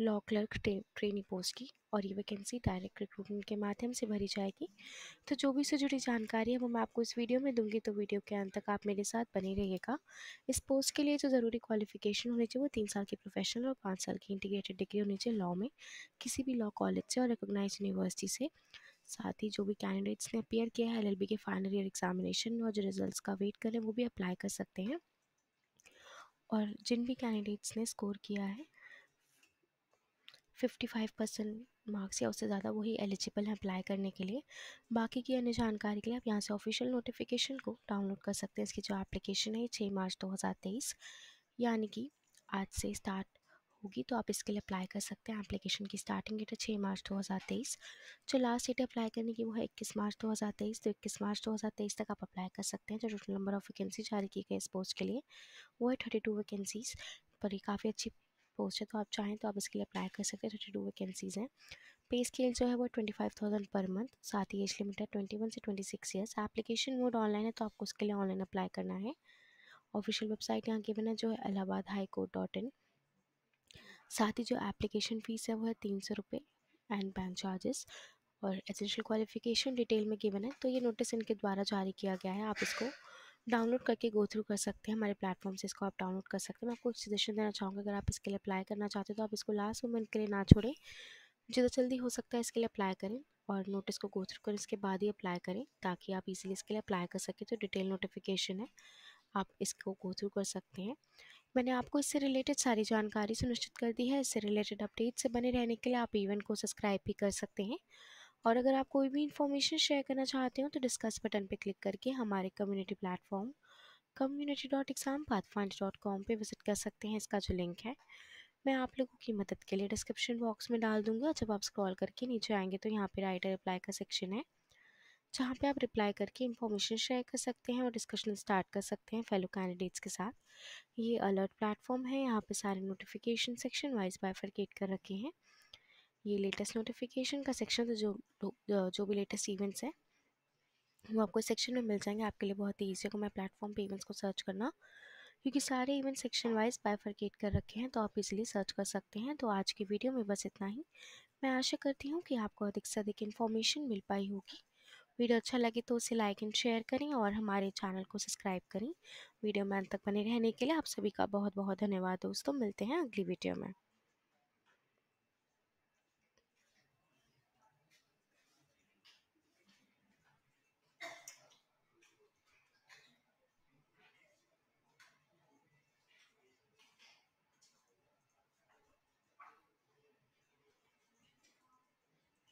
law clerk trainee post की और ये वैकेंसी डायरेक्ट रिक्रूटमेंट के माध्यम से भरी जाएगी तो जो भी इससे जुड़ी जानकारी है वो मैं आपको इस वीडियो में दूंगी तो वीडियो के अंत तक आप मेरे साथ बने रहिएगा इस पोस्ट के लिए जो ज़रूरी क्वालिफिकेशन होनी चाहिए वो तीन साल की प्रोफेशनल और पाँच साल की इंटीग्रेटेड डिग्री होनी चाहिए लॉ में किसी भी लॉ कॉलेज से और रिकोगनाइज यूनिवर्सिटी से साथ ही जो भी कैंडिडेट्स ने अपेयर किया है एल के फाइनल ईयर एग्जामिनेशन और जो रिजल्ट का वेट करें वो भी अप्लाई कर सकते हैं और जिन भी कैंडिडेट्स ने स्कोर किया है 55 परसेंट मार्क्स या उससे ज़्यादा वही एलिजिबल हैं अप्लाई करने के लिए बाकी की अन्य जानकारी के लिए आप यहाँ से ऑफिशियल नोटिफिकेशन को डाउनलोड कर सकते हैं इसकी जो एप्लीकेशन है छः मार्च तेईस यानी कि आज से स्टार्ट होगी तो आप इसके लिए अप्लाई कर सकते हैं एप्लीकेशन की स्टार्टिंग डेट है छः मार्च 2023 जो लास्ट डेट अप्लाई करने की वो है इक्कीस मार्च 2023 तो इक्कीस मार्च 2023 तक आप अप्लाई कर सकते हैं जो टोटल नंबर ऑफ वैकेंसी जारी की गई इस पोस्ट के लिए वो है थर्टी टू वैकेंसीज़ पर ये काफ़ी अच्छी पोस्ट है तो आप चाहें तो आप इसके लिए अप्लाई कर सकते हैं थर्टी टू वैकेंसीज़ हैं पे स्केल जो है वो twenty five thousand per month साथ ही एज लिमिट है ट्वेंटी वन से twenty six years application mode online है तो आपको उसके लिए ऑनलाइन अप्लाई करना है ऑफिशियल वेबसाइट यहाँ की है जो है Allahabad high court dot in साथ ही जो एप्लीकेशन फ़ीस है वो है तीन सौ रुपये एंड बैंक चार्जेस और एसेंशियल क्वालिफिकेशन डिटेल में गिवन है तो ये नोटिस इनके द्वारा जारी किया गया है आप इसको डाउनलोड करके गो थ्रू कर सकते हैं हमारे प्लेटफॉर्म से इसको आप डाउनलोड कर सकते हैं मैं आपको सजेशन देना चाहूँगा अगर आप इसके लिए अप्लाई करना चाहते हो तो आप इसको लास्ट मोमेंट के लिए ना छोड़ें जितना जल्दी हो सकता है इसके लिए अप्लाई करें और नोटिस को गो थ्रू करें इसके बाद ही अप्लाई करें ताकि आप इजीली इसके लिए अप्लाई कर सकें तो डिटेल नोटिफिकेशन है आप इसको गो थ्रू कर सकते हैं मैंने आपको इससे रिलेटेड सारी जानकारी सुनिश्चित कर दी है इससे रिलेटेड अपडेट से बने रहने के लिए आप इवेंट को सब्सक्राइब भी कर सकते हैं और अगर आप कोई भी इन्फॉर्मेशन शेयर करना चाहते हो तो डिस्कस बटन पर क्लिक करके हमारे community platform community dot exam find dot com पर विज़िट कर सकते हैं इसका जो लिंक है मैं आप लोगों की मदद के लिए डिस्क्रिप्शन बॉक्स में डाल दूंगा जब आप स्क्रॉल करके नीचे आएंगे तो यहाँ पे राइटर रिप्लाई का सेक्शन है जहाँ पे आप रिप्लाई करके इन्फॉर्मेशन शेयर कर सकते हैं और डिस्कशन स्टार्ट कर सकते हैं फेलो कैंडिडेट्स के साथ ये अलर्ट प्लेटफॉर्म है यहाँ पे सारे नोटिफिकेशन सेक्शन वाइज बाइफरकेट कर रखे हैं ये लेटेस्ट नोटिफिकेशन का सेक्शन तो जो जो भी लेटेस्ट इवेंट्स हैं वो आपको सेक्शन में मिल जाएंगे आपके लिए बहुत ही ईजी होगा मैं प्लेटफॉर्म पे इवेंट्स को सर्च करना क्योंकि सारे इवेंट सेक्शन वाइज बाइफर्केट कर रखे हैं तो आप इजीली सर्च कर सकते हैं तो आज की वीडियो में बस इतना ही मैं आशा करती हूँ कि आपको अधिक से अधिक इन्फॉर्मेशन मिल पाई होगी वीडियो अच्छा लगे तो उसे लाइक एंड शेयर करें और हमारे चैनल को सब्सक्राइब करें वीडियो में अंत तक बने रहने के लिए आप सभी का बहुत बहुत धन्यवाद दोस्तों मिलते हैं अगली वीडियो में